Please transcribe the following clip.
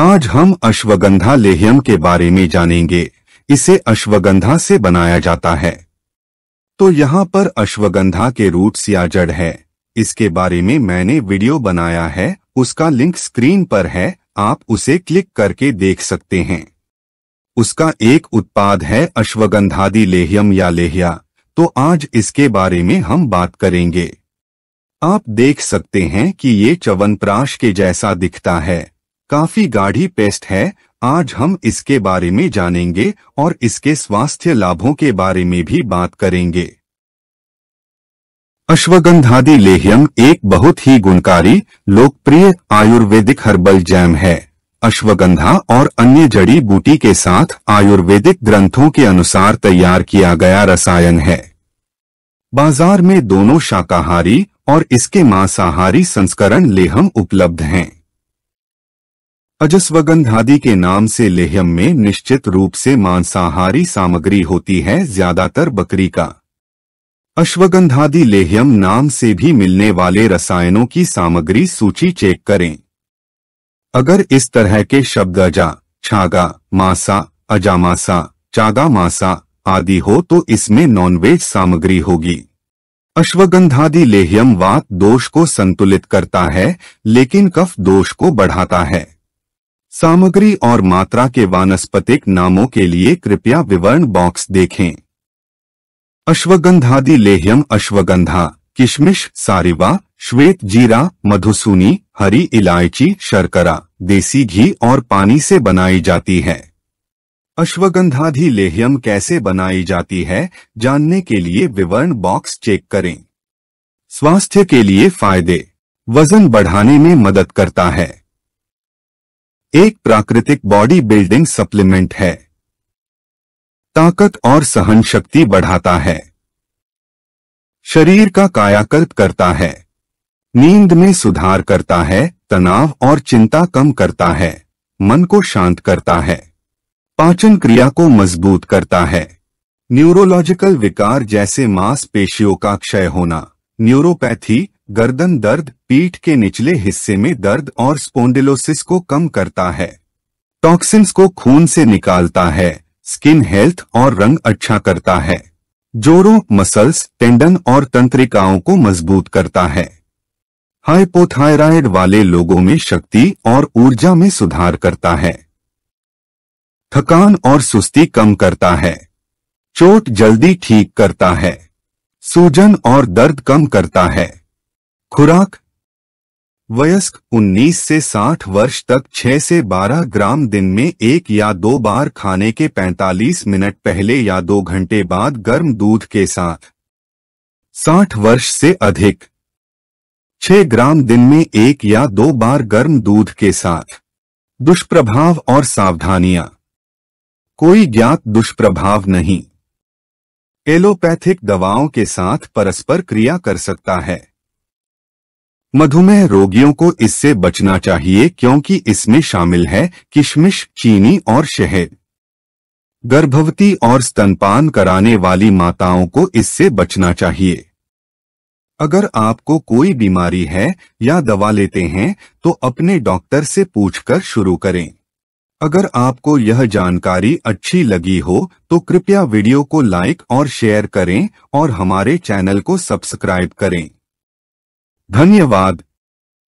आज हम अश्वगंधा लेहियम के बारे में जानेंगे इसे अश्वगंधा से बनाया जाता है तो यहाँ पर अश्वगंधा के रूट्स या जड़ है इसके बारे में मैंने वीडियो बनाया है उसका लिंक स्क्रीन पर है आप उसे क्लिक करके देख सकते हैं उसका एक उत्पाद है अश्वगंधादी लेहियम या लेहिया तो आज इसके बारे में हम बात करेंगे आप देख सकते हैं कि ये चवनप्राश के जैसा दिखता है काफी गाढ़ी पेस्ट है आज हम इसके बारे में जानेंगे और इसके स्वास्थ्य लाभों के बारे में भी बात करेंगे अश्वगंधादि लेहियम एक बहुत ही गुणकारी लोकप्रिय आयुर्वेदिक हर्बल जैम है अश्वगंधा और अन्य जड़ी बूटी के साथ आयुर्वेदिक ग्रंथों के अनुसार तैयार किया गया रसायन है बाजार में दोनों शाकाहारी और इसके मांसाहारी संस्करण लेहम उपलब्ध हैं अजस्वगंध आदि के नाम से लेहम में निश्चित रूप से मांसाहारी सामग्री होती है ज्यादातर बकरी का अश्वगंधादि लेहम नाम से भी मिलने वाले रसायनों की सामग्री सूची चेक करें अगर इस तरह के शब्द अजा छागा मासा अजामासा चागा मासा आदि हो तो इसमें नॉनवेज सामग्री होगी अश्वगंधादि लेहम वात दोष को संतुलित करता है लेकिन कफ दोष को बढ़ाता है सामग्री और मात्रा के वानस्पतिक नामों के लिए कृपया विवरण बॉक्स देखें अश्वगंधादि लेह्यम अश्वगंधा किशमिश सारिवा श्वेत जीरा मधुसूनी हरी इलायची शर्करा देसी घी और पानी से बनाई जाती है अश्वगंधाधि लेह्यम कैसे बनाई जाती है जानने के लिए विवरण बॉक्स चेक करें स्वास्थ्य के लिए फायदे वजन बढ़ाने में मदद करता है एक प्राकृतिक बॉडी बिल्डिंग सप्लीमेंट है ताकत और सहन शक्ति बढ़ाता है शरीर का कायाकल्प करता है नींद में सुधार करता है तनाव और चिंता कम करता है मन को शांत करता है पाचन क्रिया को मजबूत करता है न्यूरोलॉजिकल विकार जैसे मांसपेशियों का क्षय होना न्यूरोपैथी गर्दन दर्द पीठ के निचले हिस्से में दर्द और स्पोंडिलोसिस को कम करता है टॉक्सिन्स को खून से निकालता है स्किन हेल्थ और रंग अच्छा करता है जोरों मसल्स टेंडन और तंत्रिकाओं को मजबूत करता है हाइपोथायराइड वाले लोगों में शक्ति और ऊर्जा में सुधार करता है थकान और सुस्ती कम करता है चोट जल्दी ठीक करता है सूजन और दर्द कम करता है खुराक वयस्क 19 से 60 वर्ष तक 6 से 12 ग्राम दिन में एक या दो बार खाने के 45 मिनट पहले या दो घंटे बाद गर्म दूध के साथ 60 वर्ष से अधिक 6 ग्राम दिन में एक या दो बार गर्म दूध के साथ दुष्प्रभाव और सावधानियां कोई ज्ञात दुष्प्रभाव नहीं एलोपैथिक दवाओं के साथ परस्पर क्रिया कर सकता है मधुमेह रोगियों को इससे बचना चाहिए क्योंकि इसमें शामिल है किशमिश चीनी और शहद गर्भवती और स्तनपान कराने वाली माताओं को इससे बचना चाहिए अगर आपको कोई बीमारी है या दवा लेते हैं तो अपने डॉक्टर से पूछकर शुरू करें अगर आपको यह जानकारी अच्छी लगी हो तो कृपया वीडियो को लाइक और शेयर करें और हमारे चैनल को सब्सक्राइब करें धन्यवाद